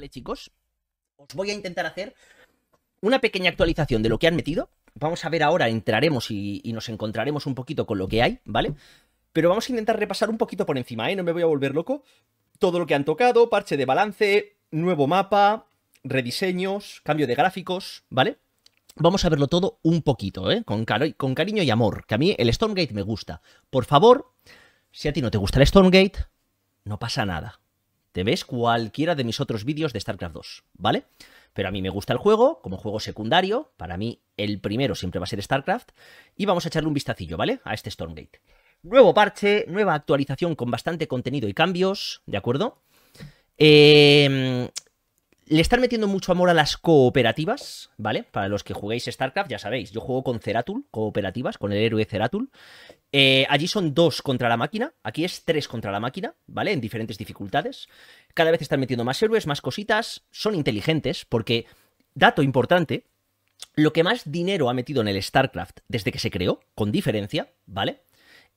¿vale, chicos? Os voy a intentar hacer una pequeña actualización de lo que han metido. Vamos a ver ahora, entraremos y, nos encontraremos un poquito con lo que hay, ¿vale? Pero vamos a intentar repasar un poquito por encima, ¿eh? No me voy a volver loco. Todo lo que han tocado, parche de balance, nuevo mapa, rediseños, cambio de gráficos, ¿vale? Vamos a verlo todo un poquito, ¿eh? Con, con cariño y amor, que a mí el Stormgate me gusta. Por favor, si a ti no te gusta el Stormgate, no pasa nada, te ves cualquiera de mis otros vídeos de StarCraft 2, ¿vale? Pero a mí me gusta el juego, como juego secundario, para mí el primero siempre va a ser StarCraft, y vamos a echarle un vistacillo, ¿vale? A este Stormgate. Nuevo parche, nueva actualización con bastante contenido y cambios, ¿de acuerdo? Eh, le están metiendo mucho amor a las cooperativas, ¿vale? Para los que juguéis StarCraft, ya sabéis, yo juego con Ceratul, cooperativas, con el héroe Ceratul. Eh, allí son dos contra la máquina, aquí es tres contra la máquina, ¿vale? En diferentes dificultades. Cada vez están metiendo más héroes, más cositas, son inteligentes, porque, dato importante, lo que más dinero ha metido en el StarCraft desde que se creó, con diferencia, ¿vale?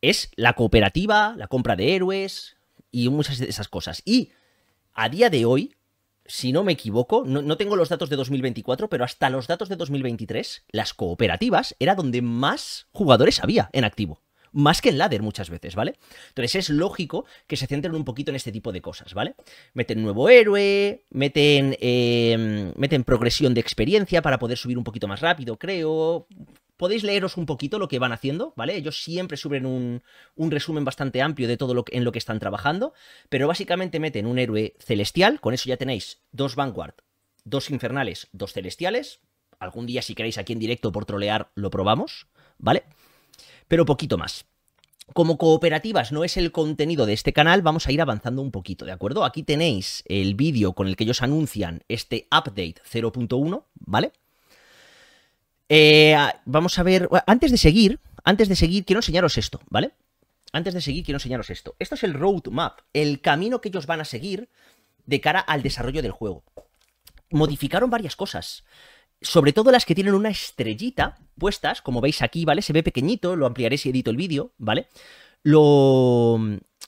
Es la cooperativa, la compra de héroes y muchas de esas cosas. Y a día de hoy, si no me equivoco, no, tengo los datos de 2024, pero hasta los datos de 2023, las cooperativas era donde más jugadores había en activo más que en ladder muchas veces, ¿vale? Entonces es lógico que se centren un poquito en este tipo de cosas, ¿vale? Meten nuevo héroe, meten, eh, meten progresión de experiencia para poder subir un poquito más rápido, creo. Podéis leeros un poquito lo que van haciendo, ¿vale? Ellos siempre suben un, un resumen bastante amplio de todo lo en lo que están trabajando, pero básicamente meten un héroe celestial, con eso ya tenéis dos Vanguard, dos infernales, dos celestiales. Algún día, si queréis aquí en directo por trolear, lo probamos, ¿vale? pero poquito más. Como cooperativas no es el contenido de este canal, vamos a ir avanzando un poquito, ¿de acuerdo? Aquí tenéis el vídeo con el que ellos anuncian este update 0.1, ¿vale? Eh, vamos a ver, antes de seguir, antes de seguir, quiero enseñaros esto, ¿vale? Antes de seguir, quiero enseñaros esto. Esto es el roadmap, el camino que ellos van a seguir de cara al desarrollo del juego. Modificaron varias cosas sobre todo las que tienen una estrellita puestas, como veis aquí, ¿vale? Se ve pequeñito, lo ampliaré si edito el vídeo, ¿vale? Lo,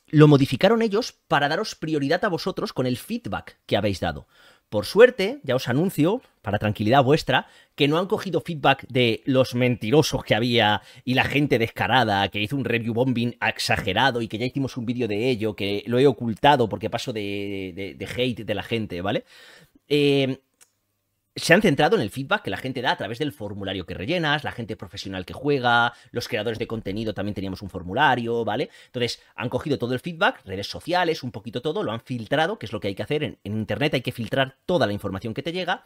lo modificaron ellos para daros prioridad a vosotros con el feedback que habéis dado. Por suerte, ya os anuncio, para tranquilidad vuestra, que no han cogido feedback de los mentirosos que había y la gente descarada que hizo un review bombing exagerado y que ya hicimos un vídeo de ello, que lo he ocultado porque paso de, de, de hate de la gente, ¿vale? Eh, se han centrado en el feedback que la gente da a través del formulario que rellenas, la gente profesional que juega, los creadores de contenido también teníamos un formulario, ¿vale? Entonces, han cogido todo el feedback, redes sociales, un poquito todo, lo han filtrado, que es lo que hay que hacer en, Internet, hay que filtrar toda la información que te llega,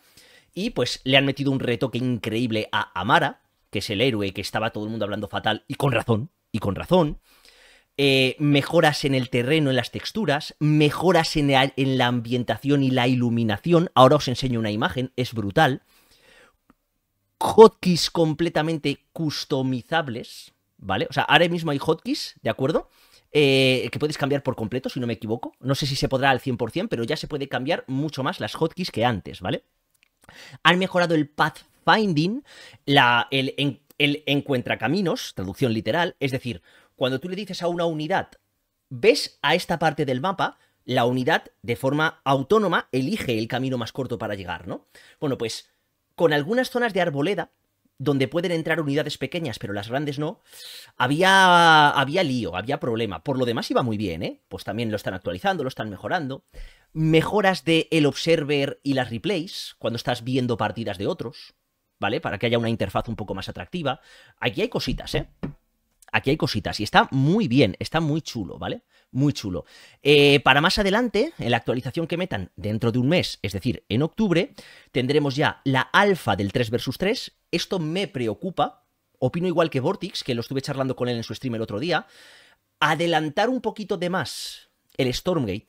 y pues le han metido un retoque increíble a Amara, que es el héroe que estaba todo el mundo hablando fatal, y con razón, y con razón. Eh, mejoras en el terreno, en las texturas, mejoras en la, ambientación y la iluminación. Ahora os enseño una imagen, es brutal. Hotkeys completamente customizables, ¿vale? O sea, ahora mismo hay hotkeys, ¿de acuerdo? Eh, que puedes cambiar por completo, si no me equivoco. No sé si se podrá al 100%, pero ya se puede cambiar mucho más las hotkeys que antes, ¿vale? Han mejorado el pathfinding, la, el, encuentracaminos, el encuentra caminos, traducción literal, es decir, cuando tú le dices a una unidad, ves a esta parte del mapa, la unidad de forma autónoma elige el camino más corto para llegar, ¿no? Bueno, pues con algunas zonas de arboleda, donde pueden entrar unidades pequeñas, pero las grandes no, había, había lío, había problema. Por lo demás iba muy bien, ¿eh? Pues también lo están actualizando, lo están mejorando. Mejoras de el observer y las replays, cuando estás viendo partidas de otros, ¿vale? Para que haya una interfaz un poco más atractiva. Aquí hay cositas, ¿eh? aquí hay cositas y está muy bien, está muy chulo, ¿vale? Muy chulo. Eh, para más adelante, en la actualización que metan dentro de un mes, es decir, en octubre, tendremos ya la alfa del 3 versus 3. Esto me preocupa. Opino igual que Vortex, que lo estuve charlando con él en su stream el otro día. Adelantar un poquito de más el Stormgate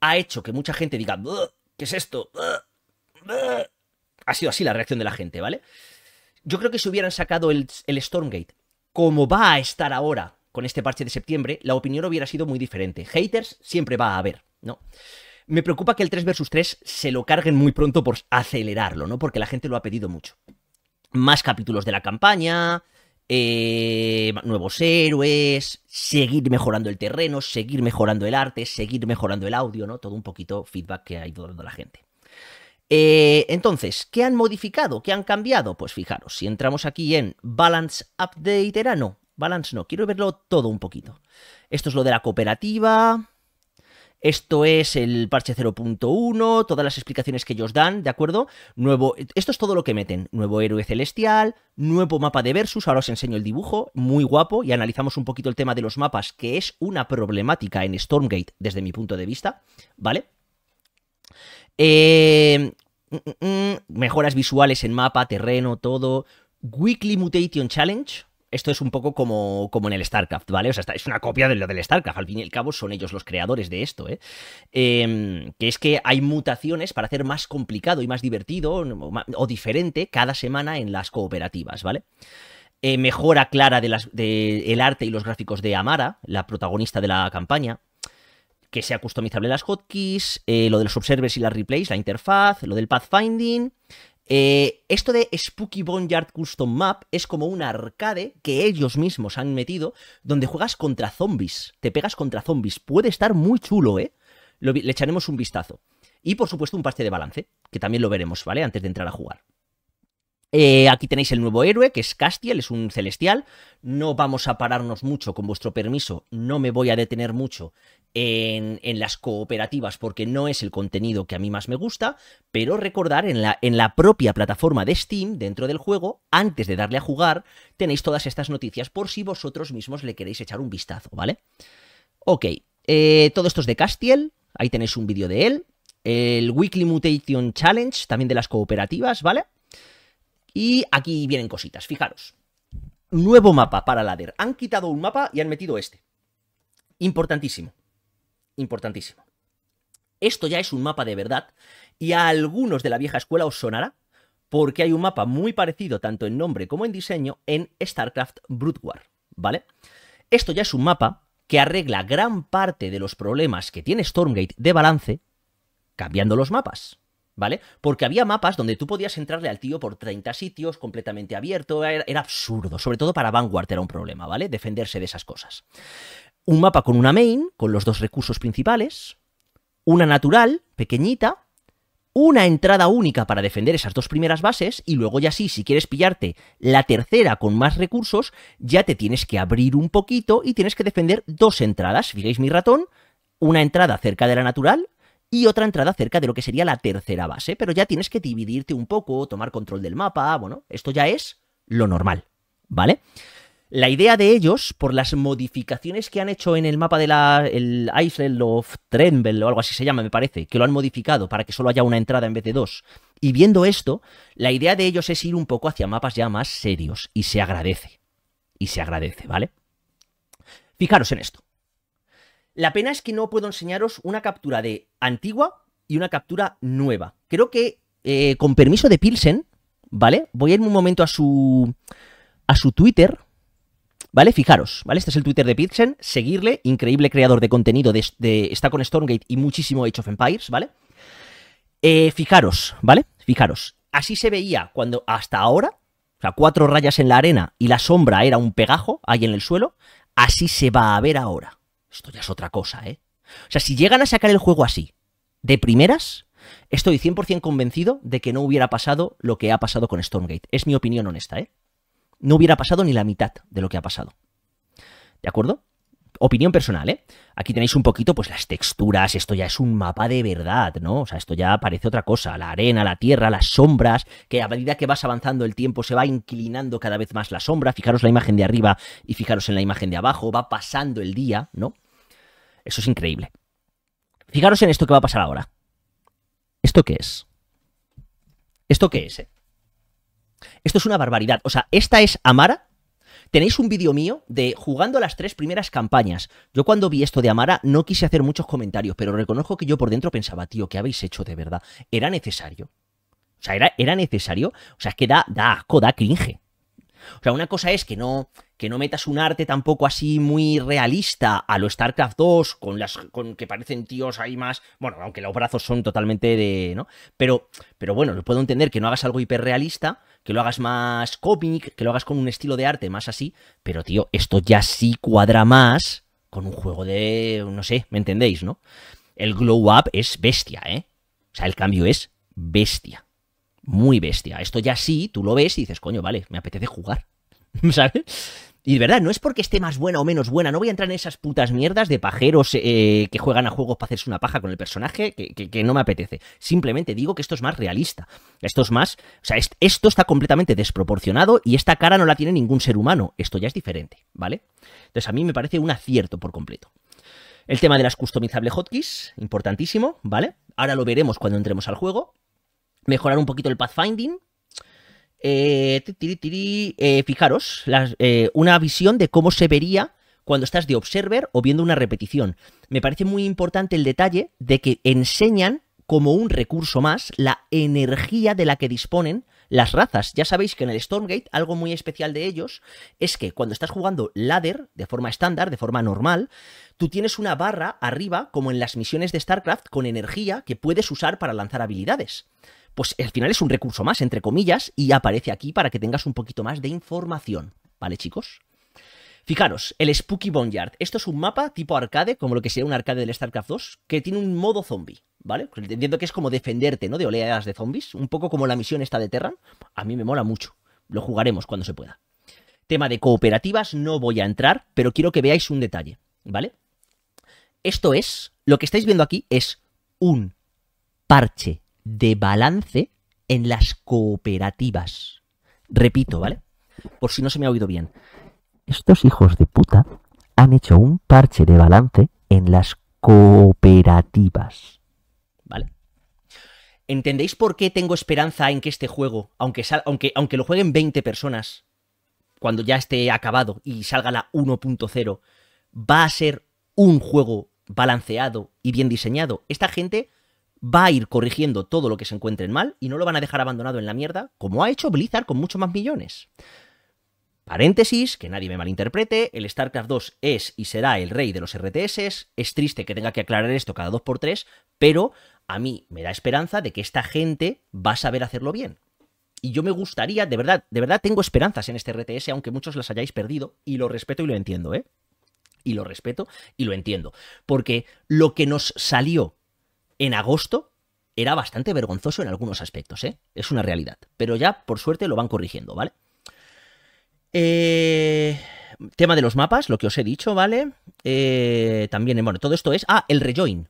ha hecho que mucha gente diga, ¿qué es esto? Ha sido así la reacción de la gente, ¿vale? Yo creo que si hubieran sacado el Stormgate como va a estar ahora con este parche de septiembre, la opinión hubiera sido muy diferente. Haters siempre va a haber, ¿no? Me preocupa que el 3 versus 3 se lo carguen muy pronto por acelerarlo, ¿no? Porque la gente lo ha pedido mucho. Más capítulos de la campaña, eh, nuevos héroes, seguir mejorando el terreno, seguir mejorando el arte, seguir mejorando el audio, ¿no? Todo un poquito feedback que ha ido dando la gente. Eh, entonces, ¿qué han modificado? ¿Qué han cambiado? Pues fijaros, si entramos aquí en Balance Update no, Balance no, quiero verlo todo un poquito. Esto es lo de la cooperativa, esto es el parche 0.1, todas las explicaciones que ellos dan, ¿de acuerdo? Nuevo, esto es todo lo que meten. Nuevo héroe celestial, nuevo mapa de versus, ahora os enseño el dibujo, muy guapo, y analizamos un poquito el tema de los mapas, que es una problemática en Stormgate desde mi punto de vista, ¿vale? Em, mm, mm, mm, mejoras visuales en mapa, terreno, todo. Weekly Mutation Challenge. Esto es un poco como, como en el StarCraft, ¿vale? O sea, es una copia de lo del StarCraft. Al fin y al cabo son ellos los creadores de esto, ¿eh? Em, que es que hay mutaciones para hacer más complicado y más divertido o, diferente cada semana en las cooperativas, ¿vale? Eh, mejora clara del de arte y los gráficos de Amara, la protagonista de la campaña que sea customizable las hotkeys, eh, lo de los observers y las replays, la interfaz, lo del pathfinding. Eh, esto de Spooky Boneyard Custom Map es como un arcade que ellos mismos han metido donde juegas contra zombies, te pegas contra zombies. Puede estar muy chulo, ¿eh? le echaremos un vistazo. Y por supuesto un paste de balance, que también lo veremos, ¿vale? Antes de entrar a jugar. Eh, aquí tenéis el nuevo héroe, que es Castiel, es un celestial. No vamos a pararnos mucho, con vuestro permiso, no me voy a detener mucho en, las cooperativas porque no es el contenido que a mí más me gusta, pero recordar en la, propia plataforma de Steam, dentro del juego, antes de darle a jugar, tenéis todas estas noticias por si vosotros mismos le queréis echar un vistazo, ¿vale? Ok, eh, todo esto es de Castiel, ahí tenéis un vídeo de él. El Weekly Mutation Challenge, también de las cooperativas, ¿vale? Y aquí vienen cositas, fijaros. Nuevo mapa para Ladder. Han quitado un mapa y han metido este. Importantísimo. Importantísimo. Esto ya es un mapa de verdad y a algunos de la vieja escuela os sonará porque hay un mapa muy parecido tanto en nombre como en diseño en StarCraft Brood War, ¿vale? Esto ya es un mapa que arregla gran parte de los problemas que tiene Stormgate de balance cambiando los mapas. ¿vale? Porque había mapas donde tú podías entrarle al tío por 30 sitios, completamente abierto, era, absurdo, sobre todo para Vanguard era un problema, ¿vale? Defenderse de esas cosas. Un mapa con una main, con los dos recursos principales, una natural, pequeñita, una entrada única para defender esas dos primeras bases y luego ya sí, si quieres pillarte la tercera con más recursos, ya te tienes que abrir un poquito y tienes que defender dos entradas. Fijáis mi ratón, una entrada cerca de la natural, y otra entrada cerca de lo que sería la tercera base, pero ya tienes que dividirte un poco, tomar control del mapa, bueno, esto ya es lo normal, ¿vale? La idea de ellos, por las modificaciones que han hecho en el mapa de la Isle of Tremble o algo así se llama, me parece, que lo han modificado para que solo haya una entrada en vez de dos. Y viendo esto, la idea de ellos es ir un poco hacia mapas ya más serios y se agradece. Y se agradece, ¿vale? Fijaros en esto. La pena es que no puedo enseñaros una captura de antigua y una captura nueva. Creo que, eh, con permiso de Pilsen, ¿vale? Voy a irme un momento a su, a su Twitter, ¿vale? Fijaros, ¿vale? Este es el Twitter de Pilsen, seguirle, increíble creador de contenido, está con Stormgate y muchísimo Age of Empires, ¿vale? Eh, fijaros, ¿vale? Fijaros, así se veía cuando hasta ahora, o sea, cuatro rayas en la arena y la sombra era un pegajo ahí en el suelo, así se va a ver ahora esto ya es otra cosa, ¿eh? O sea, si llegan a sacar el juego así, de primeras, estoy 100% convencido de que no hubiera pasado lo que ha pasado con Stormgate. Es mi opinión honesta, ¿eh? No hubiera pasado ni la mitad de lo que ha pasado. ¿De acuerdo? Opinión personal, ¿eh? Aquí tenéis un poquito, pues las texturas, esto ya es un mapa de verdad, ¿no? O sea, esto ya parece otra cosa, la arena, la tierra, las sombras, que a medida que vas avanzando el tiempo se va inclinando cada vez más la sombra, fijaros la imagen de arriba y fijaros en la imagen de abajo, va pasando el día, ¿no? Eso es increíble. Fijaros en esto que va a pasar ahora. ¿Esto qué es? ¿Esto qué es? Eh? Esto es una barbaridad. O sea, esta es Amara. Tenéis un vídeo mío de jugando las tres primeras campañas. Yo cuando vi esto de Amara no quise hacer muchos comentarios, pero reconozco que yo por dentro pensaba, tío, ¿qué habéis hecho de verdad? ¿Era necesario? O sea, ¿era, era necesario? O sea, es que da, da asco, da cringe. O sea, una cosa es que no, que no metas un arte tampoco así muy realista a lo StarCraft 2, con las con que parecen tíos ahí más, bueno, aunque los brazos son totalmente de, ¿no? Pero pero bueno, lo puedo entender que no hagas algo hiperrealista, que lo hagas más cómic, que lo hagas con un estilo de arte más así, pero tío, esto ya sí cuadra más con un juego de, no sé, ¿me entendéis, no? El glow up es bestia, ¿eh? O sea, el cambio es bestia. Muy bestia. Esto ya sí, tú lo ves y dices, coño, vale, me apetece jugar. ¿Sabes? Y de verdad, no es porque esté más buena o menos buena, no voy a entrar en esas putas mierdas de pajeros eh, que juegan a juegos para hacerse una paja con el personaje, que, no me apetece. Simplemente digo que esto es más realista. Esto es más, o sea, esto está completamente desproporcionado y esta cara no la tiene ningún ser humano. Esto ya es diferente, ¿vale? Entonces a mí me parece un acierto por completo. El tema de las customizables hotkeys, importantísimo, ¿vale? Ahora lo veremos cuando entremos al juego. Mejorar un poquito el pathfinding, eh, eh, fijaros, eh, una visión de cómo se vería cuando estás de observer o viendo una repetición. Me parece muy importante el detalle de que enseñan como un recurso más la energía de la que disponen las razas. Ya sabéis que en el Stormgate algo muy especial de ellos es que cuando estás jugando ladder de forma estándar, de forma normal, tú tienes una barra arriba, como en las misiones de StarCraft, con energía que puedes usar para lanzar habilidades pues al final es un recurso más, entre comillas, y aparece aquí para que tengas un poquito más de información. ¿Vale, chicos? Fijaros, el Spooky Boneyard. Esto es un mapa tipo arcade, como lo que sería un arcade del StarCraft 2, que tiene un modo zombie, ¿vale? Pues entiendo que es como defenderte, ¿no? De oleadas de zombies, un poco como la misión esta de Terran. A mí me mola mucho. Lo jugaremos cuando se pueda. Tema de cooperativas, no voy a entrar, pero quiero que veáis un detalle, ¿vale? Esto es, lo que estáis viendo aquí es un parche de balance en las cooperativas. Repito, ¿vale? Por si no se me ha oído bien. Estos hijos de puta han hecho un parche de balance en las cooperativas. ¿Vale? ¿Entendéis por qué tengo esperanza en que este juego, aunque, aunque, aunque lo jueguen 20 personas, cuando ya esté acabado y salga la 1.0, va a ser un juego balanceado y bien diseñado? Esta gente va a ir corrigiendo todo lo que se encuentre mal y no lo van a dejar abandonado en la mierda, como ha hecho Blizzard con muchos más millones. Paréntesis, que nadie me malinterprete, el StarCraft 2 es y será el rey de los RTS, es triste que tenga que aclarar esto cada 2x3, pero a mí me da esperanza de que esta gente va a saber hacerlo bien. Y yo me gustaría, de verdad, de verdad tengo esperanzas en este RTS, aunque muchos las hayáis perdido, y lo respeto y lo entiendo, ¿eh? Y lo respeto y lo entiendo. Porque lo que nos salió en agosto era bastante vergonzoso en algunos aspectos, ¿eh? Es una realidad. Pero ya, por suerte, lo van corrigiendo, ¿vale? Eh, tema de los mapas, lo que os he dicho, ¿vale? Eh, también, bueno, todo esto es... Ah, el rejoin.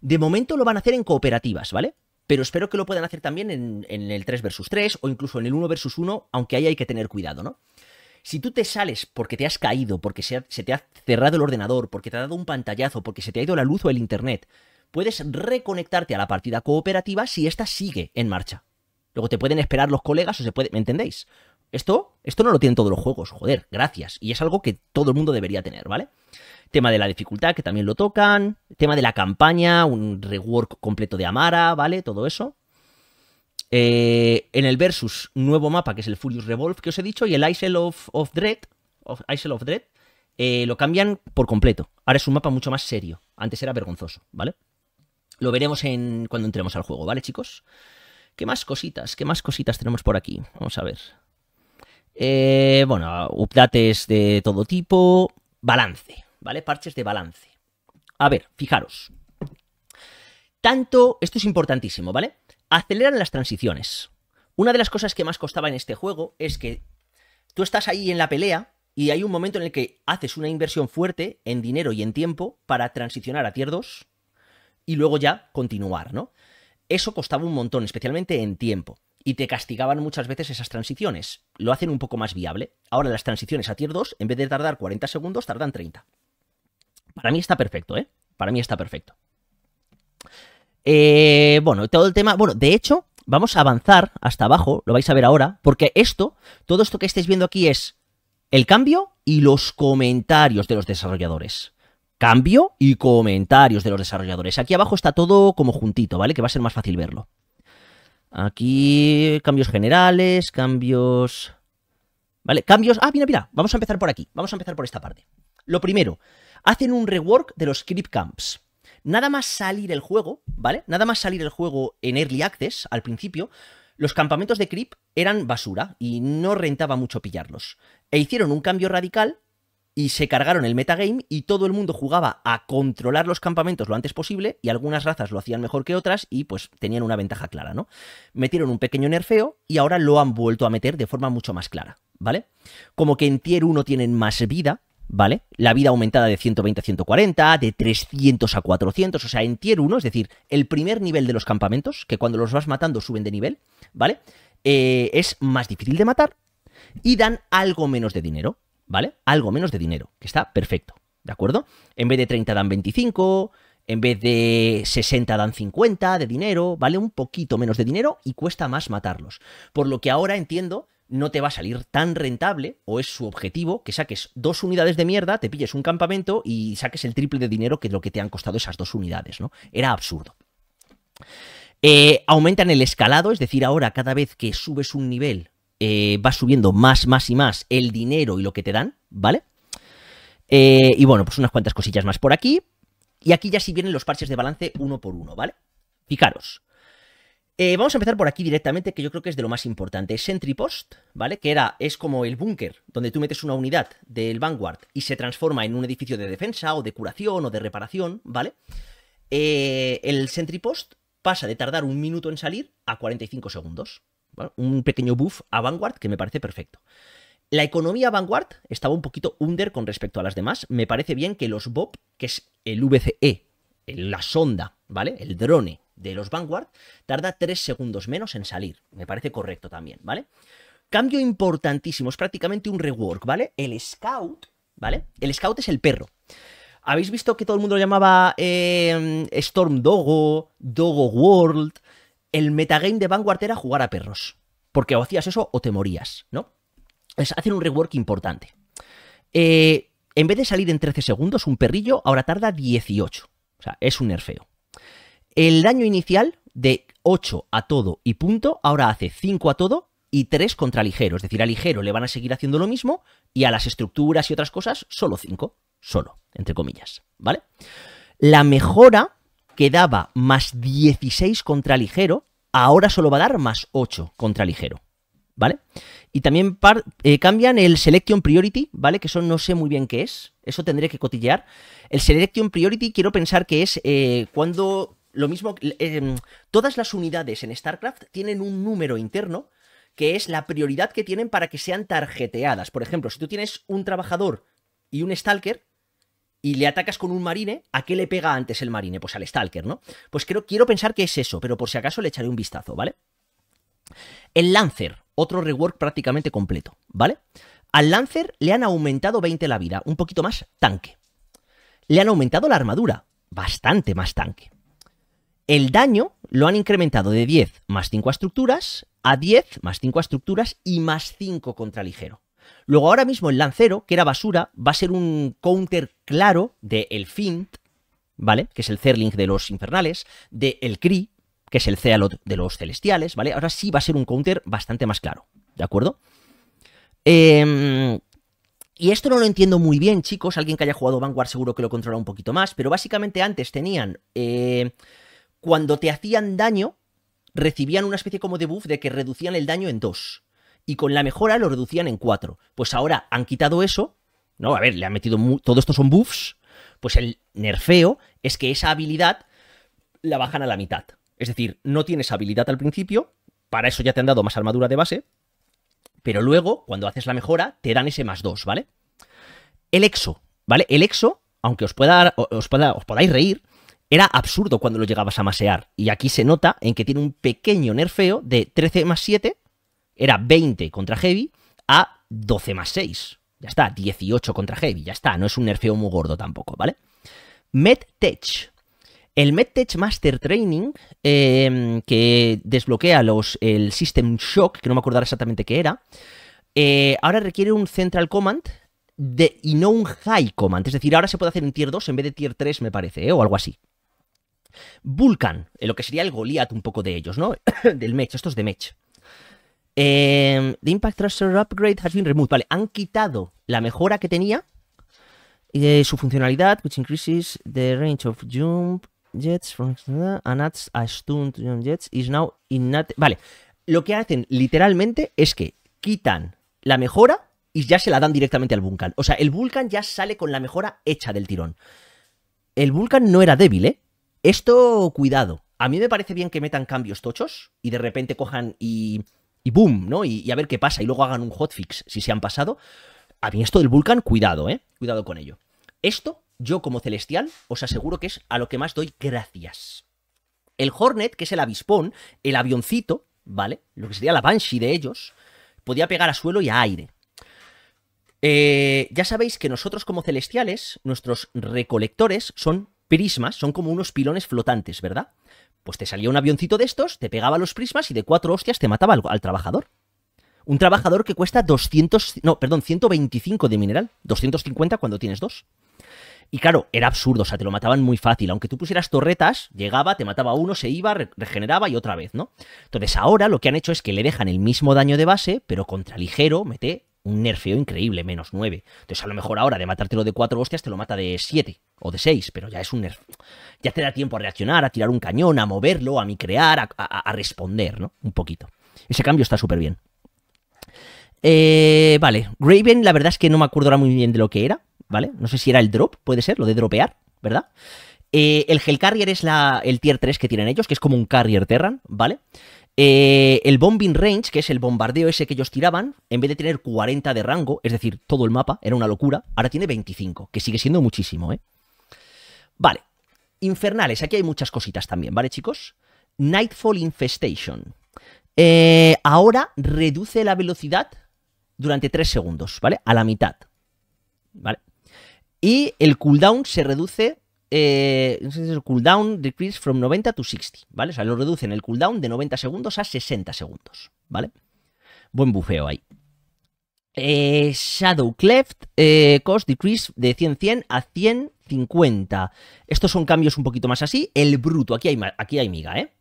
De momento lo van a hacer en cooperativas, ¿vale? Pero espero que lo puedan hacer también en, el 3 versus 3 o incluso en el 1 versus 1, aunque ahí hay que tener cuidado, ¿no? Si tú te sales porque te has caído, porque se, se te ha cerrado el ordenador, porque te ha dado un pantallazo, porque se te ha ido la luz o el internet, puedes reconectarte a la partida cooperativa si esta sigue en marcha. Luego te pueden esperar los colegas o se puede... ¿Me entendéis? Esto, esto no lo tienen todos los juegos, joder, gracias. Y es algo que todo el mundo debería tener, ¿vale? Tema de la dificultad, que también lo tocan. Tema de la campaña, un rework completo de Amara, ¿vale? Todo eso. Eh, en el Versus, nuevo mapa, que es el Furious Revolve, que os he dicho, y el Isle of, Dread, Isle of Dread eh, lo cambian por completo. Ahora es un mapa mucho más serio. Antes era vergonzoso, ¿vale? Lo veremos en cuando entremos al juego, ¿vale, chicos? ¿Qué más cositas? ¿Qué más cositas tenemos por aquí? Vamos a ver. Eh, bueno, updates de todo tipo. Balance, ¿vale? Parches de balance. A ver, fijaros. Tanto, esto es importantísimo, ¿vale? Aceleran las transiciones. Una de las cosas que más costaba en este juego es que tú estás ahí en la pelea y hay un momento en el que haces una inversión fuerte en dinero y en tiempo para transicionar a tier 2 y luego ya continuar, ¿no? Eso costaba un montón, especialmente en tiempo. Y te castigaban muchas veces esas transiciones. Lo hacen un poco más viable. Ahora las transiciones a tier 2, en vez de tardar 40 segundos, tardan 30. Para mí está perfecto, ¿eh? Para mí está perfecto. Eh, bueno, todo el tema... Bueno, de hecho, vamos a avanzar hasta abajo, lo vais a ver ahora, porque esto, todo esto que estáis viendo aquí es el cambio y los comentarios de los desarrolladores cambio y comentarios de los desarrolladores. Aquí abajo está todo como juntito, ¿vale? Que va a ser más fácil verlo. Aquí cambios generales, cambios... ¿Vale? Cambios... Ah, mira, mira, vamos a empezar por aquí, vamos a empezar por esta parte. Lo primero, hacen un rework de los creep camps. Nada más salir el juego, ¿vale? Nada más salir el juego en Early Access al principio, los campamentos de Creep eran basura y no rentaba mucho pillarlos. E hicieron un cambio radical y se cargaron el metagame y todo el mundo jugaba a controlar los campamentos lo antes posible y algunas razas lo hacían mejor que otras y pues tenían una ventaja clara, ¿no? Metieron un pequeño nerfeo y ahora lo han vuelto a meter de forma mucho más clara, ¿vale? Como que en tier 1 tienen más vida, ¿vale? La vida aumentada de 120 a 140, de 300 a 400, o sea, en tier 1, es decir, el primer nivel de los campamentos, que cuando los vas matando suben de nivel, ¿vale? Eh, es más difícil de matar y dan algo menos de dinero. ¿vale? Algo menos de dinero, que está perfecto, ¿de acuerdo? En vez de 30 dan 25, en vez de 60 dan 50 de dinero, ¿vale? Un poquito menos de dinero y cuesta más matarlos. Por lo que ahora entiendo, no te va a salir tan rentable, o es su objetivo, que saques dos unidades de mierda, te pilles un campamento y saques el triple de dinero que lo que te han costado esas dos unidades, ¿no? Era absurdo. Eh, aumentan el escalado, es decir, ahora cada vez que subes un nivel eh, va subiendo más, más y más el dinero y lo que te dan, ¿vale? Eh, y bueno, pues unas cuantas cosillas más por aquí. Y aquí ya sí vienen los parches de balance uno por uno, ¿vale? Fijaros. Eh, vamos a empezar por aquí directamente, que yo creo que es de lo más importante. Sentry Post, ¿vale? Que era, es como el búnker, donde tú metes una unidad del Vanguard y se transforma en un edificio de defensa o de curación o de reparación, ¿vale? el Sentry Post pasa de tardar un minuto en salir a 45 segundos un pequeño buff a Vanguard que me parece perfecto. La economía Vanguard estaba un poquito under con respecto a las demás. Me parece bien que los Bob que es el VCE, la sonda, ¿vale? El drone de los Vanguard, tarda 3 segundos menos en salir. Me parece correcto también, ¿vale? Cambio importantísimo, es prácticamente un rework, ¿vale? El Scout, ¿vale? El Scout es el perro. Habéis visto que todo el mundo lo llamaba eh, Storm Dogo, Dogo World, el metagame de Vanguard era jugar a perros. Porque o hacías eso o te morías, ¿no? Es, hacen un rework importante. Eh, en vez de salir en 13 segundos, un perrillo ahora tarda 18. O sea, es un nerfeo. El daño inicial de 8 a todo y punto, ahora hace 5 a todo y 3 contra ligero. Es decir, a ligero le van a seguir haciendo lo mismo y a las estructuras y otras cosas solo 5. Solo, entre comillas. ¿Vale? La mejora que daba más 16 contra ligero ahora solo va a dar más 8 contra ligero. ¿Vale? Y también eh, cambian el Selection Priority, ¿vale? Que eso no sé muy bien qué es. Eso tendré que cotillear. El Selection Priority quiero pensar que es eh, cuando. Lo mismo. Em, todas las unidades en StarCraft tienen un número interno que es la prioridad que tienen para que sean tarjeteadas. Por ejemplo, si tú tienes un trabajador y un Stalker, y le atacas con un marine, ¿a qué le pega antes el marine? Pues al Stalker, ¿no? Pues quiero pensar que es eso, pero por si acaso le echaré un vistazo, ¿vale? El Lancer, otro rework prácticamente completo, ¿vale? Al Lancer le han aumentado 20 la vida, un poquito más tanque. Le han aumentado la armadura, bastante más tanque. El daño lo han incrementado de 10 más 5 estructuras a 10 más 5 estructuras y más 5 contra ligero. Luego, ahora mismo el lancero, que era basura, va a ser un counter claro de el Fint, ¿vale? Que es el Zerling de los infernales, de el Kree, que es el Zealot de los celestiales, ¿vale? Ahora sí va a ser un counter bastante más claro, ¿de acuerdo? Em, y esto no lo entiendo muy bien, chicos. Alguien que haya jugado Vanguard seguro que lo controla un poquito más. Pero básicamente antes tenían. Eh, cuando te hacían daño, recibían una especie como de buff de que reducían el daño en dos y con la mejora lo reducían en 4. Pues ahora han quitado eso, ¿no? A ver, le han metido... Todo esto son buffs, pues el nerfeo es que esa habilidad la bajan a la mitad. Es decir, no tienes habilidad al principio, para eso ya te han dado más armadura de base, pero luego, cuando haces la mejora, te dan ese más 2, ¿vale? El exo, ¿vale? El exo, aunque os, pueda, os, os podáis reír, era absurdo cuando lo llegabas a masear. Y aquí se nota en que tiene un pequeño nerfeo de 13 más 7 era 20 contra Heavy a 12 más 6. Ya está, 18 contra Heavy, ya está, no es un nerfeo muy gordo tampoco, ¿vale? MedTech. El MedTech Master Training, em, que desbloquea los, el System Shock, que no me acordaba exactamente qué era, eh, ahora requiere un Central Command de, y no un High Command. Es decir, ahora se puede hacer en Tier 2 en vez de Tier 3, me parece, ¿eh? o algo así. Vulcan, eh, lo que sería el Goliath un poco de ellos, ¿no? Del Mech, esto es de Mech. Eh, the Impact Thruster Upgrade has been removed. Vale, han quitado la mejora que tenía y eh, su funcionalidad, which increases the range of jump jets from and adds a stunt jets is now in Vale, lo que hacen literalmente es que quitan la mejora y ya se la dan directamente al Vulcan. O sea, el Vulcan ya sale con la mejora hecha del tirón. El Vulcan no era débil, ¿eh? Esto, cuidado. A mí me parece bien que metan cambios tochos y de repente cojan y y boom, ¿no? Y, a ver qué pasa. Y luego hagan un hotfix si se han pasado. A mí esto del Vulcan, cuidado, ¿eh? Cuidado con ello. Esto, yo como celestial, os aseguro que es a lo que más doy gracias. El Hornet, que es el avispón, el avioncito, ¿vale? Lo que sería la Banshee de ellos, podía pegar a suelo y a aire. Eh, ya sabéis que nosotros como celestiales, nuestros recolectores son prismas, son como unos pilones flotantes, ¿verdad? Pues te salía un avioncito de estos, te pegaba los prismas y de cuatro hostias te mataba al, trabajador. Un trabajador que cuesta 200, no, perdón, 125 de mineral, 250 cuando tienes dos. Y claro, era absurdo, o sea, te lo mataban muy fácil. Aunque tú pusieras torretas, llegaba, te mataba uno, se iba, regeneraba y otra vez, ¿no? Entonces ahora lo que han hecho es que le dejan el mismo daño de base, pero contra ligero, mete un nerfeo increíble, menos 9. Entonces, a lo mejor ahora de matártelo de 4 hostias te lo mata de 7 o de 6, pero ya es un nerf. Ya te da tiempo a reaccionar, a tirar un cañón, a moverlo, a micrear, a, responder, ¿no? Un poquito. Ese cambio está súper bien. Eh, vale, Graven, la verdad es que no me acuerdo ahora muy bien de lo que era, ¿vale? No sé si era el drop, puede ser, lo de dropear, ¿verdad? Eh, el Hellcarrier es la, el tier 3 que tienen ellos, que es como un Carrier Terran, ¿vale? Eh, el bombing range, que es el bombardeo ese que ellos tiraban, en vez de tener 40 de rango, es decir, todo el mapa, era una locura, ahora tiene 25, que sigue siendo muchísimo, ¿eh? Vale. Infernales, aquí hay muchas cositas también, ¿vale, chicos? Nightfall Infestation. Eh, ahora reduce la velocidad durante 3 segundos, ¿vale? A la mitad. ¿Vale? Y el cooldown se reduce eh, cooldown decrease from 90 to 60, ¿vale? O sea, lo reducen el cooldown de 90 segundos a 60 segundos, ¿vale? Buen bufeo ahí. Eh, Shadow Cleft, eh, cost decrease de 100-100 a 150. Estos son cambios un poquito más así. El bruto, aquí hay, aquí hay miga, ¿eh?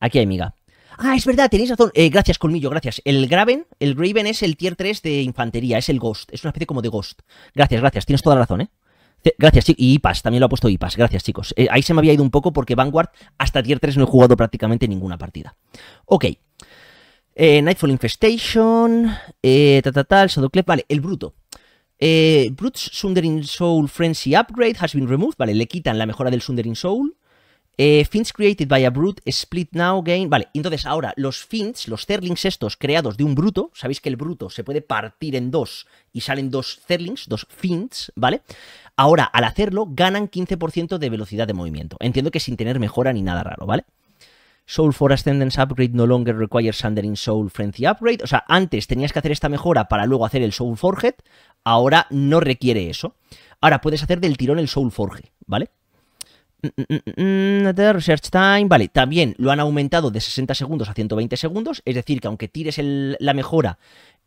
Aquí hay miga. Ah, es verdad, tenéis razón. Eh, gracias, Colmillo, gracias. El Graven, el Graven es el tier 3 de infantería, es el Ghost, es una especie como de Ghost. Gracias, gracias, tienes toda la razón, ¿eh? Gracias, chicos. y IPAS, también lo ha puesto IPAS, gracias chicos. Eh, ahí se me había ido un poco porque Vanguard hasta tier 3 no he jugado prácticamente ninguna partida. Ok. Eh, Nightfall Infestation, eh, ta, ta, vale, el Bruto. Eh, Brutes Sundering Soul Frenzy Upgrade has been removed, vale, le quitan la mejora del Sundering Soul. Eh, created by a brute, split now, gain. Vale, entonces ahora los fins, los Zerlings estos creados de un bruto, sabéis que el bruto se puede partir en dos y salen dos Zerlings, dos fins, ¿vale? Ahora, al hacerlo, ganan 15% de velocidad de movimiento. Entiendo que sin tener mejora ni nada raro, ¿vale? Soul for Ascendance Upgrade no longer requires Sundering Soul Frenzy Upgrade. O sea, antes tenías que hacer esta mejora para luego hacer el Soul Forget, Ahora no requiere eso. Ahora puedes hacer del tirón el Soul Forge, ¿vale? Mm, mm, mm, research time, vale, también lo han aumentado de 60 segundos a 120 segundos, es decir, que aunque tires la mejora,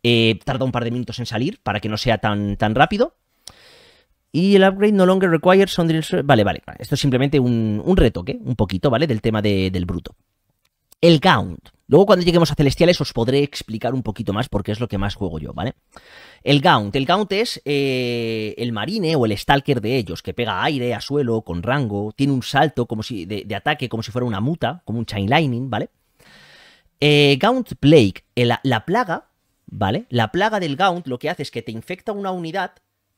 eh, tarda un par de minutos en salir para que no sea tan, tan rápido. Y el upgrade no longer requires Vale, vale, esto es simplemente un, retoque, un poquito, ¿vale? Del tema del bruto. El count. Luego cuando lleguemos a celestiales os podré explicar un poquito más porque es lo que más juego yo, ¿vale? El Gaunt. El Gaunt es eh, el marine o el stalker de ellos, que pega aire a suelo con rango, tiene un salto como si, de, ataque como si fuera una muta, como un chain lightning, ¿vale? Eh, Gaunt Plague, eh, la, la plaga, ¿vale? La plaga del Gaunt lo que hace es que te infecta una unidad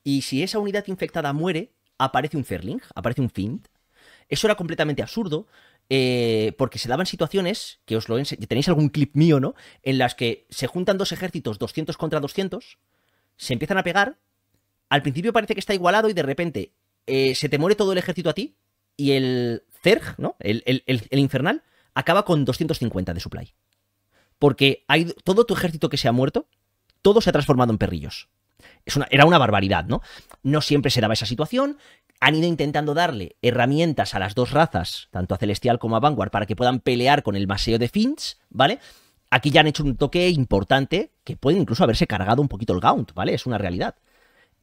y si esa unidad infectada muere, aparece un Ferling, aparece un Fiend. Eso era completamente absurdo. Eh, porque se daban situaciones, que os lo tenéis algún clip mío, ¿no? En las que se juntan dos ejércitos, 200 contra 200, se empiezan a pegar, al principio parece que está igualado y de repente eh, se te muere todo el ejército a ti y el Zerg, ¿no? El, infernal, acaba con 250 de supply. Porque hay todo tu ejército que se ha muerto, todo se ha transformado en perrillos era una barbaridad, ¿no? No siempre se daba esa situación. Han ido intentando darle herramientas a las dos razas, tanto a Celestial como a Vanguard, para que puedan pelear con el maseo de Finch, ¿vale? Aquí ya han hecho un toque importante que puede incluso haberse cargado un poquito el Gaunt, ¿vale? Es una realidad.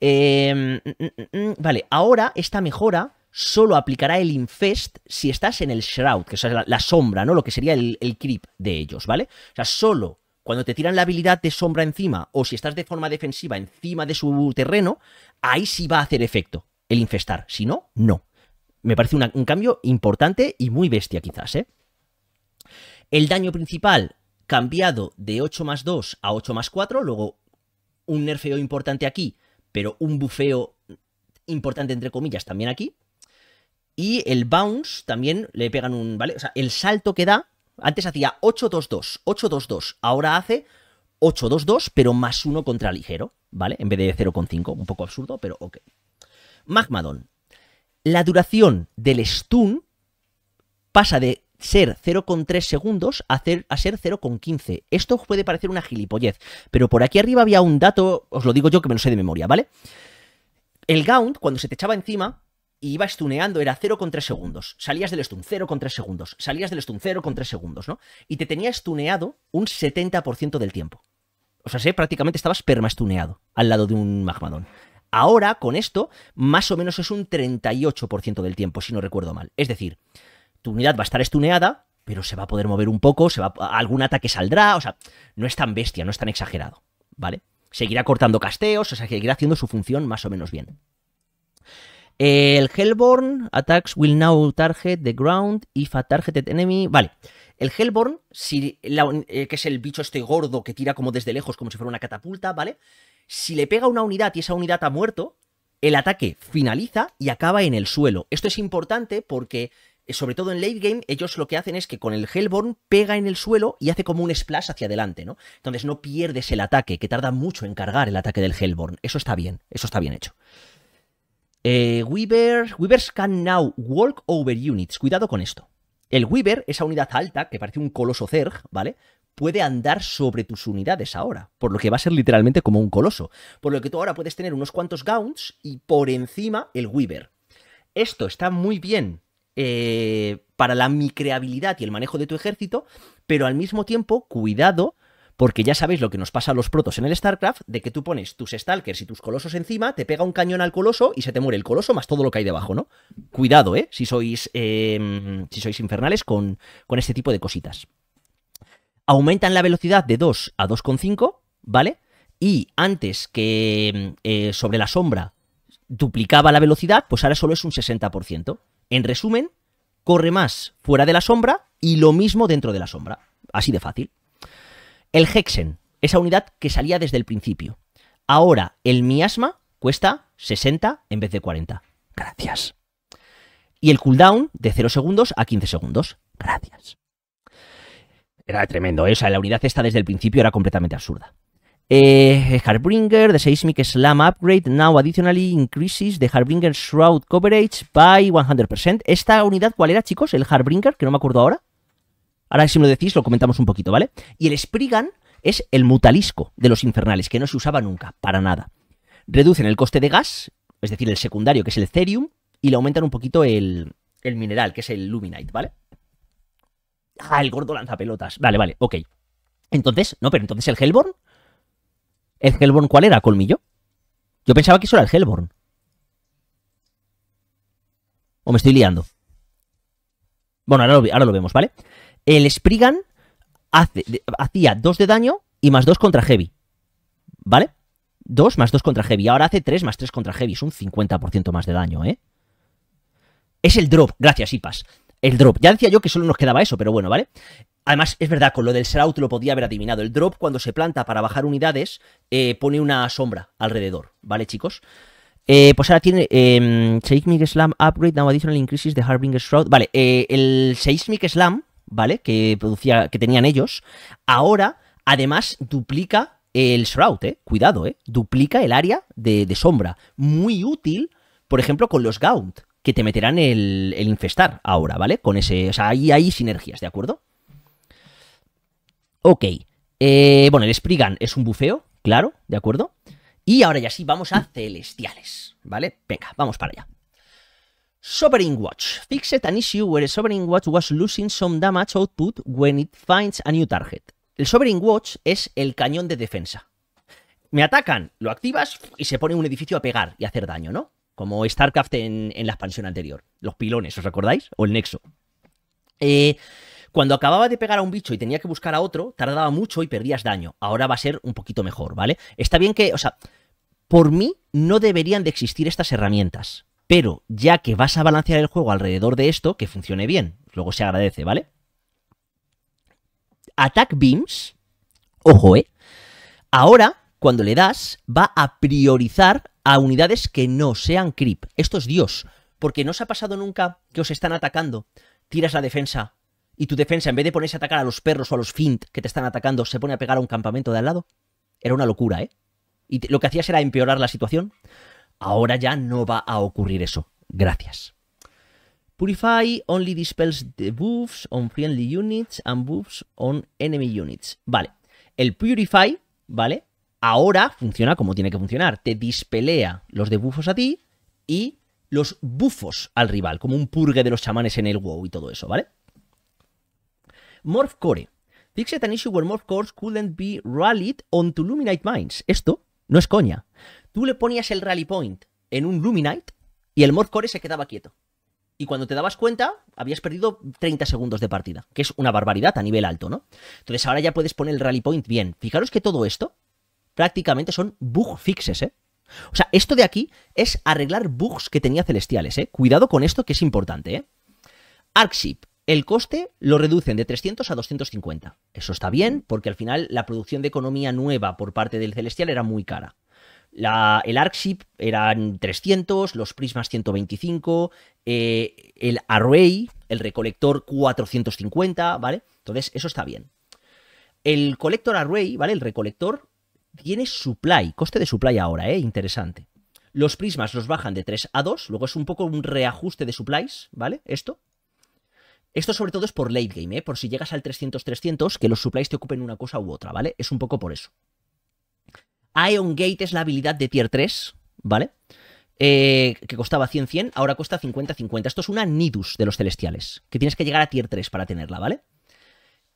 Em, mm, mm, mm, vale, ahora esta mejora solo aplicará el infest si estás en el shroud, que es la, sombra, ¿no? Lo que sería el, el, creep de ellos, ¿vale? O sea, solo cuando te tiran la habilidad de sombra encima o si estás de forma defensiva encima de su terreno, ahí sí va a hacer efecto el infestar. Si no, no. Me parece un cambio importante y muy bestia quizás. ¿eh? El daño principal cambiado de 8 más 2 a 8 más 4, luego un nerfeo importante aquí, pero un bufeo importante entre comillas también aquí. Y el bounce también le pegan un, ¿vale? O sea, el salto que da antes hacía 8-2-2, 8-2-2. Ahora hace 8-2-2, pero más 1 contra ligero, ¿vale? En vez de 0,5. Un poco absurdo, pero ok. Magmadon. La duración del stun pasa de ser 0,3 segundos a, ser, a ser 0,15. Esto puede parecer una gilipollez, pero por aquí arriba había un dato, os lo digo yo que me lo sé de memoria, ¿vale? El Gaunt, cuando se te echaba encima, y iba stuneando, era 0,3 segundos. Salías del stun, 0,3 segundos. Salías del stun, 0,3 segundos, ¿no? Y te tenía estuneado un 70% del tiempo. O sea, sé, prácticamente estabas perma estuneado al lado de un magmadón Ahora, con esto, más o menos es un 38% del tiempo, si no recuerdo mal. Es decir, tu unidad va a estar estuneada, pero se va a poder mover un poco, se va algún ataque saldrá, o sea, no es tan bestia, no es tan exagerado, ¿vale? Seguirá cortando casteos, o sea, seguirá haciendo su función más o menos bien. El Hellborn, attacks will now target the ground if a targeted enemy. Vale. El Hellborn, si eh, que es el bicho este gordo que tira como desde lejos, como si fuera una catapulta, ¿vale? Si le pega una unidad y esa unidad ha muerto, el ataque finaliza y acaba en el suelo. Esto es importante porque, eh, sobre todo en late game, ellos lo que hacen es que con el Hellborn pega en el suelo y hace como un splash hacia adelante, ¿no? Entonces no pierdes el ataque, que tarda mucho en cargar el ataque del Hellborn. Eso está bien, eso está bien hecho. Eh, Weaver, Weavers can now walk over units. Cuidado con esto. El Weaver, esa unidad alta, que parece un coloso Zerg, ¿vale? Puede andar sobre tus unidades ahora, por lo que va a ser literalmente como un coloso. Por lo que tú ahora puedes tener unos cuantos Gaunts y por encima el Weaver. Esto está muy bien eh, para la micreabilidad y el manejo de tu ejército, pero al mismo tiempo, cuidado, porque ya sabéis lo que nos pasa a los protos en el StarCraft, de que tú pones tus Stalkers y tus colosos encima, te pega un cañón al coloso y se te muere el coloso más todo lo que hay debajo, ¿no? Cuidado, ¿eh? Si sois, em, si sois infernales con, con este tipo de cositas. Aumentan la velocidad de 2 a 2,5, ¿vale? Y antes que em, eh, sobre la sombra duplicaba la velocidad, pues ahora solo es un 60%. En resumen, corre más fuera de la sombra y lo mismo dentro de la sombra. Así de fácil. El Hexen, esa unidad que salía desde el principio. Ahora el miasma cuesta 60 en vez de 40. Gracias. Y el cooldown de 0 segundos a 15 segundos. Gracias. Era tremendo, ¿eh? o sea, la unidad esta desde el principio era completamente absurda. Eh, Hardbringer de The Seismic Slam Upgrade, now additionally increases the Hardbringer Shroud coverage by 100%. ¿Esta unidad cuál era, chicos? ¿El Hardbringer Que no me acuerdo ahora. Ahora si me lo decís lo comentamos un poquito, ¿vale? Y el Sprigan es el mutalisco de los infernales, que no se usaba nunca, para nada. Reducen el coste de gas, es decir, el secundario, que es el cerium, y le aumentan un poquito el, mineral, que es el luminite, ¿vale? Ah, el gordo lanza pelotas. Vale, vale, ok. Entonces, no, pero entonces el Hellborn. ¿El Hellborn cuál era? ¿Colmillo? Yo pensaba que eso era el Hellborn. ¿O me estoy liando? Bueno, ahora ahora lo vemos, ¿vale? El Sprigan hace, hacía 2 de daño y más 2 contra Heavy. ¿Vale? 2 más 2 contra Heavy. Ahora hace 3 más 3 contra Heavy. Es un 50% más de daño, ¿eh? Es el drop. Gracias, Ipas. El drop. Ya decía yo que solo nos quedaba eso, pero bueno, ¿vale? Además, es verdad, con lo del Shroud lo podía haber adivinado. El drop, cuando se planta para bajar unidades, eh, pone una sombra alrededor, ¿vale, chicos? Eh, pues ahora tiene em, Seismic Slam Upgrade, Now Additional Increases de Harbinger Shroud. Vale, eh, el Seismic Slam ¿vale? Que producía, que tenían ellos, ahora además duplica el shroud, ¿eh? Cuidado, ¿eh? Duplica el área de, sombra. Muy útil, por ejemplo, con los Gaunt, que te meterán el, el infestar ahora, ¿vale? Con ese. O sea, ahí hay sinergias, ¿de acuerdo? Ok. Eh, bueno, el sprigan es un bufeo, claro, ¿de acuerdo? Y ahora ya sí, vamos a celestiales, ¿vale? Venga, vamos para allá. Sovereign Watch. Fixed an issue where Sovereign Watch was losing some damage output when it finds a new target. El Sovereign Watch es el cañón de defensa. Me atacan, lo activas y se pone un edificio a pegar y hacer daño, ¿no? Como StarCraft en, la expansión anterior. Los pilones, ¿os recordáis? O el Nexo. Eh, cuando acababa de pegar a un bicho y tenía que buscar a otro, tardaba mucho y perdías daño. Ahora va a ser un poquito mejor, ¿vale? Está bien que, o sea, por mí no deberían de existir estas herramientas pero ya que vas a balancear el juego alrededor de esto, que funcione bien. Luego se agradece, ¿vale? Attack Beams, ojo, ¿eh? Ahora, cuando le das, va a priorizar a unidades que no sean creep. Esto es Dios, porque no os ha pasado nunca que os están atacando, tiras la defensa y tu defensa, en vez de ponerse a atacar a los perros o a los fint que te están atacando, se pone a pegar a un campamento de al lado. Era una locura, ¿eh? Y lo que hacías era empeorar la situación. Ahora ya no va a ocurrir eso. Gracias. Purify only dispels the on friendly units and buffs on enemy units. Vale. El Purify, ¿vale? Ahora funciona como tiene que funcionar. Te dispelea los debuffs a ti y los bufos al rival, como un purgue de los chamanes en el WoW y todo eso, ¿vale? Morph Core. Fixed an issue where Morph couldn't be rallied onto Luminite Mines. Esto no es coña. Tú le ponías el rally point en un Luminite y el Morph Core se quedaba quieto. Y cuando te dabas cuenta, habías perdido 30 segundos de partida, que es una barbaridad a nivel alto, ¿no? Entonces ahora ya puedes poner el rally point bien. Fijaros que todo esto prácticamente son bug fixes, ¿eh? O sea, esto de aquí es arreglar bugs que tenía Celestiales, ¿eh? Cuidado con esto que es importante, ¿eh? Arkship, el coste lo reducen de 300 a 250. Eso está bien, porque al final la producción de economía nueva por parte del Celestial era muy cara el Arcship eran 300, los Prismas 125, eh, el Array, el recolector 450, ¿vale? Entonces, eso está bien. El Collector Array, ¿vale? El recolector tiene supply, coste de supply ahora, ¿eh? Interesante. Los prismas los bajan de 3 a 2, luego es un poco un reajuste de supplies, ¿vale? Esto. Esto sobre todo es por late game, ¿eh? Por si llegas al 300-300, que los supplies te ocupen una cosa u otra, ¿vale? Es un poco por eso. Ion Gate es la habilidad de tier 3, ¿vale? Eh, que costaba 100-100, ahora cuesta 50-50. Esto es una Nidus de los celestiales, que tienes que llegar a tier 3 para tenerla, ¿vale?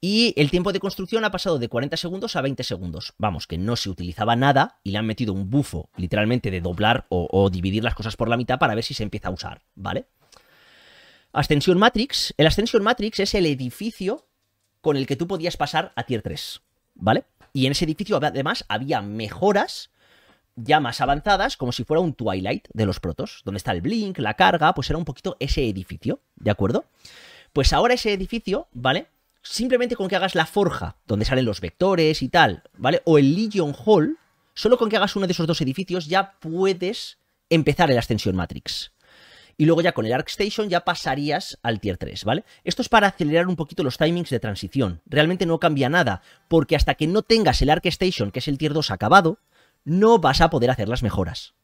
Y el tiempo de construcción ha pasado de 40 segundos a 20 segundos. Vamos, que no se utilizaba nada y le han metido un bufo, literalmente, de doblar o, dividir las cosas por la mitad para ver si se empieza a usar, ¿vale? Ascension Matrix. El Ascension Matrix es el edificio con el que tú podías pasar a tier 3, ¿vale? Y en ese edificio, además, había mejoras ya más avanzadas, como si fuera un Twilight de los protos, donde está el blink, la carga, pues era un poquito ese edificio, ¿de acuerdo? Pues ahora ese edificio, ¿vale? Simplemente con que hagas la forja, donde salen los vectores y tal, ¿vale? O el Legion Hall, solo con que hagas uno de esos dos edificios ya puedes empezar el Ascensión Matrix y luego ya con el Arc Station ya pasarías al tier 3, ¿vale? Esto es para acelerar un poquito los timings de transición. Realmente no cambia nada, porque hasta que no tengas el Arc Station, que es el tier 2 acabado, no vas a poder hacer las mejoras.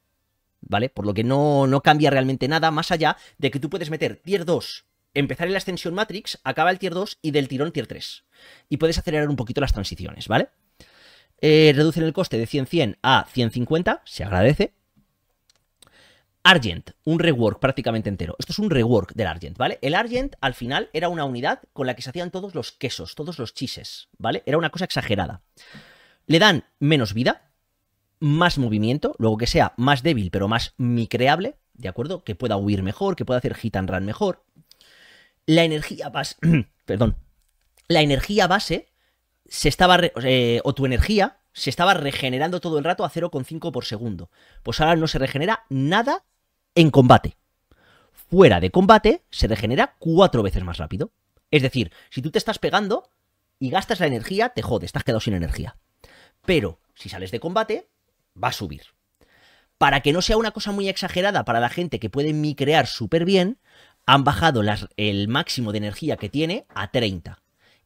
¿Vale? Por lo que no, no cambia realmente nada, más allá de que tú puedes meter tier 2 empezar en la extensión Matrix, acaba el tier 2 y del tirón tier 3. Y puedes acelerar un poquito las transiciones, ¿vale? Eh, reducen el coste de 100-100 a 150, se agradece. Argent, un rework prácticamente entero. Esto es un rework del Argent, ¿vale? El Argent al final era una unidad con la que se hacían todos los quesos, todos los chises, ¿vale? Era una cosa exagerada. Le dan menos vida, más movimiento, luego que sea más débil pero más micreable, ¿de acuerdo? Que pueda huir mejor, que pueda hacer hit and run mejor. La energía base... perdón. La energía base se estaba... Eh, o tu energía se estaba regenerando todo el rato a 0,5 por segundo. Pues ahora no se regenera nada en combate. Fuera de combate se regenera cuatro veces más rápido. Es decir, si tú te estás pegando y gastas la energía, te jode, estás quedado sin energía. Pero si sales de combate, va a subir. Para que no sea una cosa muy exagerada para la gente que puede micrear súper bien, han bajado el máximo de energía que tiene a 30.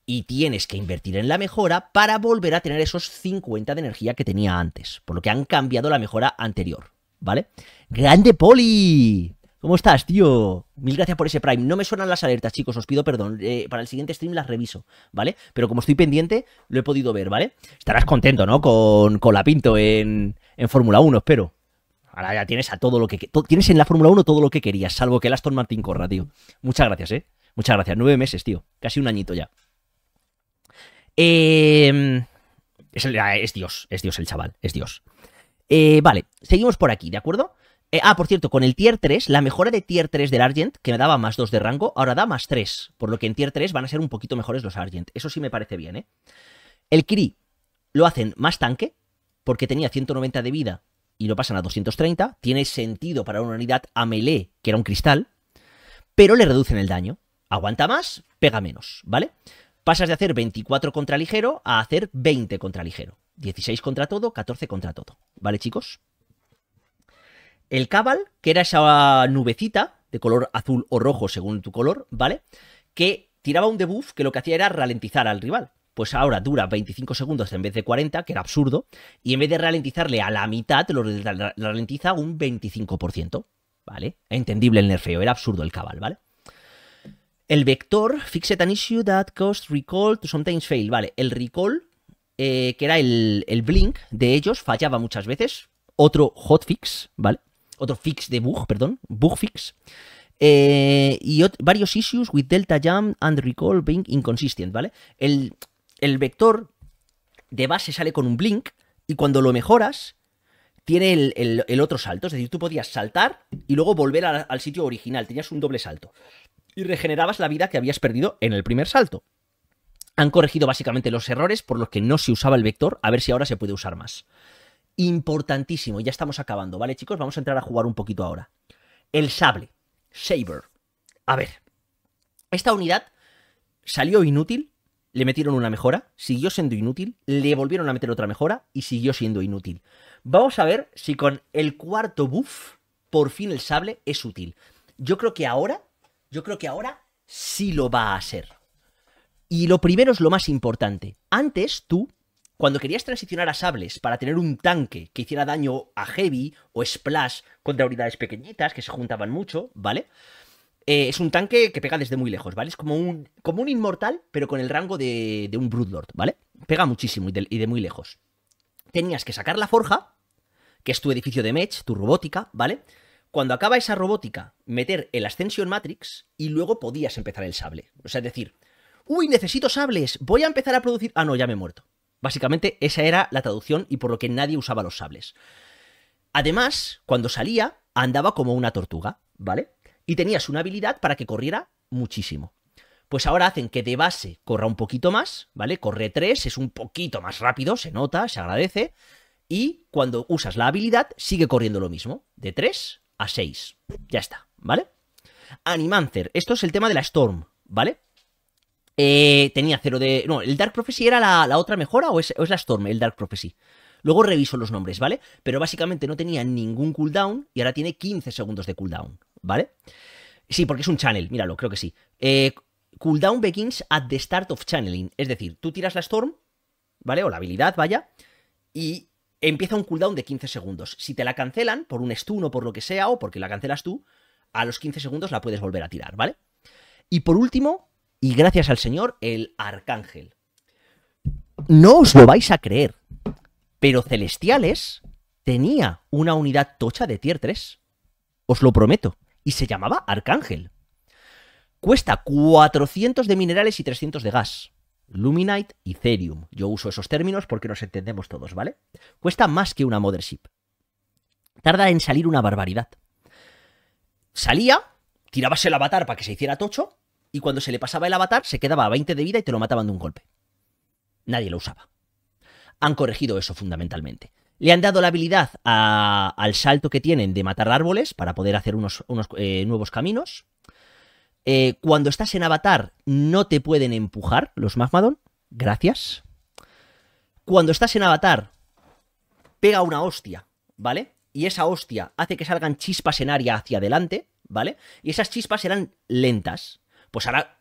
Y tienes que invertir en la mejora para volver a tener esos 50 de energía que tenía antes, por lo que han cambiado la mejora anterior. ¿vale? ¡Grande Poli! ¿Cómo estás, tío? Mil gracias por ese Prime. No me suenan las alertas, chicos, os pido perdón. Eh, para el siguiente stream las reviso, ¿vale? Pero como estoy pendiente, lo he podido ver, ¿vale? Estarás contento, ¿no? Con, la Pinto en, en Fórmula 1, espero. Ahora ya tienes a todo lo que... tienes en la Fórmula 1 todo lo que querías, salvo que el Aston Martin corra, tío. Muchas gracias, ¿eh? Muchas gracias. Nueve meses, tío. Casi un añito ya. Em, es Dios, es Dios el chaval, es Dios. Eh, vale, seguimos por aquí, ¿de acuerdo? Eh, ah, por cierto, con el tier 3, la mejora de tier 3 del Argent, que me daba más 2 de rango, ahora da más 3. Por lo que en tier 3 van a ser un poquito mejores los Argent. Eso sí me parece bien, ¿eh? El Kiri lo hacen más tanque, porque tenía 190 de vida y lo pasan a 230. Tiene sentido para una unidad a melee, que era un cristal, pero le reducen el daño. Aguanta más, pega menos, ¿vale? Pasas de hacer 24 contra ligero a hacer 20 contra ligero. 16 contra todo, 14 contra todo. ¿Vale, chicos? El Cabal, que era esa nubecita de color azul o rojo según tu color, ¿vale? Que tiraba un debuff que lo que hacía era ralentizar al rival. Pues ahora dura 25 segundos en vez de 40, que era absurdo, y en vez de ralentizarle a la mitad, lo ralentiza un 25%, ¿vale? Entendible el nerfeo, era absurdo el Cabal, ¿vale? El vector, fixed an issue that cost recall to sometimes fail, ¿vale? El recall eh, que era el, blink de ellos, fallaba muchas veces. Otro hotfix, ¿vale? Otro fix de bug, perdón, bug fix. Eh, y varios issues with delta jam and recall being inconsistent, ¿vale? El, vector de base sale con un blink y cuando lo mejoras tiene el, otro salto, es decir, tú podías saltar y luego volver al sitio original, tenías un doble salto y regenerabas la vida que habías perdido en el primer salto. Han corregido básicamente los errores por los que no se usaba el vector, a ver si ahora se puede usar más. Importantísimo, ya estamos acabando, ¿vale chicos? Vamos a entrar a jugar un poquito ahora. El sable, Saber. A ver, esta unidad salió inútil, le metieron una mejora, siguió siendo inútil, le volvieron a meter otra mejora y siguió siendo inútil. Vamos a ver si con el cuarto buff, por fin el sable es útil. Yo creo que ahora, yo creo que ahora sí lo va a ser. Y lo primero es lo más importante. Antes tú, cuando querías transicionar a sables para tener un tanque que hiciera daño a heavy o splash contra unidades pequeñitas que se juntaban mucho, ¿vale? Eh, es un tanque que pega desde muy lejos, ¿vale? Es como un, como un inmortal, pero con el rango de, de un Broodlord, ¿vale? Pega muchísimo y de, muy lejos. Tenías que sacar la forja, que es tu edificio de mech, tu robótica, ¿vale? Cuando acaba esa robótica, meter el Ascension Matrix y luego podías empezar el sable. O sea, es decir, uy, necesito sables, voy a empezar a producir... Ah, no, ya me he muerto. Básicamente esa era la traducción y por lo que nadie usaba los sables. Además, cuando salía, andaba como una tortuga, ¿vale? Y tenías una habilidad para que corriera muchísimo. Pues ahora hacen que de base corra un poquito más, ¿vale? Corre 3, es un poquito más rápido, se nota, se agradece. Y cuando usas la habilidad, sigue corriendo lo mismo, de 3 a 6. Ya está, ¿vale? Animancer, esto es el tema de la Storm, ¿vale? Eh, tenía cero de... No, ¿el Dark Prophecy era la, otra mejora o es, la Storm, el Dark Prophecy? Luego reviso los nombres, ¿vale? Pero básicamente no tenía ningún cooldown y ahora tiene 15 segundos de cooldown, ¿vale? Sí, porque es un channel, míralo, creo que sí. Eh, cooldown begins at the start of channeling. Es decir, tú tiras la Storm, ¿vale? O la habilidad, vaya, y empieza un cooldown de 15 segundos. Si te la cancelan, por un stun o por lo que sea, o porque la cancelas tú, a los 15 segundos la puedes volver a tirar, ¿vale? Y por último, y gracias al Señor, el arcángel. No os lo vais a creer, pero Celestiales tenía una unidad tocha de tier 3. Os lo prometo. Y se llamaba Arcángel. Cuesta 400 de minerales y 300 de gas. Luminite y Cerium. Yo uso esos términos porque nos entendemos todos, ¿vale? Cuesta más que una Mothership. Tarda en salir una barbaridad. Salía, tirabas el avatar para que se hiciera tocho, y cuando se le pasaba el avatar se quedaba a 20 de vida y te lo mataban de un golpe. Nadie lo usaba. Han corregido eso fundamentalmente. Le han dado la habilidad al salto que tienen de matar árboles para poder hacer unos, eh, nuevos caminos. Eh, cuando estás en avatar no te pueden empujar los Magmadon. Gracias. Cuando estás en avatar pega una hostia, ¿vale? Y esa hostia hace que salgan chispas en área hacia adelante, ¿vale? Y esas chispas eran lentas pues ahora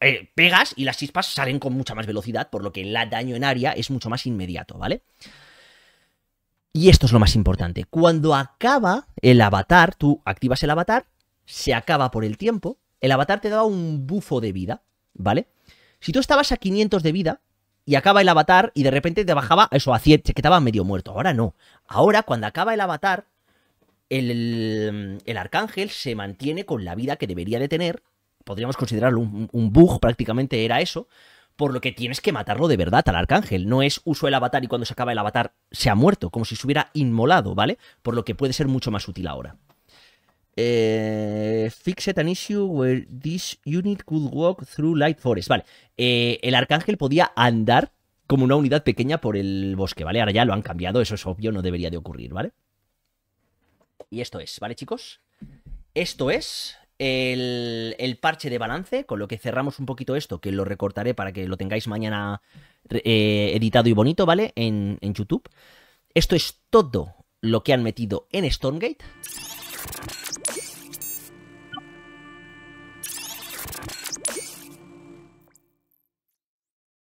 eh, pegas y las chispas salen con mucha más velocidad, por lo que el daño en área es mucho más inmediato, ¿vale? Y esto es lo más importante. Cuando acaba el avatar, tú activas el avatar, se acaba por el tiempo, el avatar te da un bufo de vida, ¿vale? Si tú estabas a 500 de vida y acaba el avatar y de repente te bajaba eso a 100, se quedaba medio muerto. Ahora no. Ahora cuando acaba el avatar, el, el, arcángel se mantiene con la vida que debería de tener podríamos considerarlo un, bug prácticamente, era eso, por lo que tienes que matarlo de verdad al arcángel. No es uso el avatar y cuando se acaba el avatar se ha muerto, como si se hubiera inmolado, ¿vale? Por lo que puede ser mucho más útil ahora. Eh, fixed an issue where this unit could walk through light forest. Vale, eh, el arcángel podía andar como una unidad pequeña por el bosque, ¿vale? Ahora ya lo han cambiado, eso es obvio, no debería de ocurrir, ¿vale? Y esto es, ¿vale, chicos? Esto es el, parche de balance, con lo que cerramos un poquito esto, que lo recortaré para que lo tengáis mañana eh, editado y bonito, ¿vale? En, en, YouTube. Esto es todo lo que han metido en Stormgate.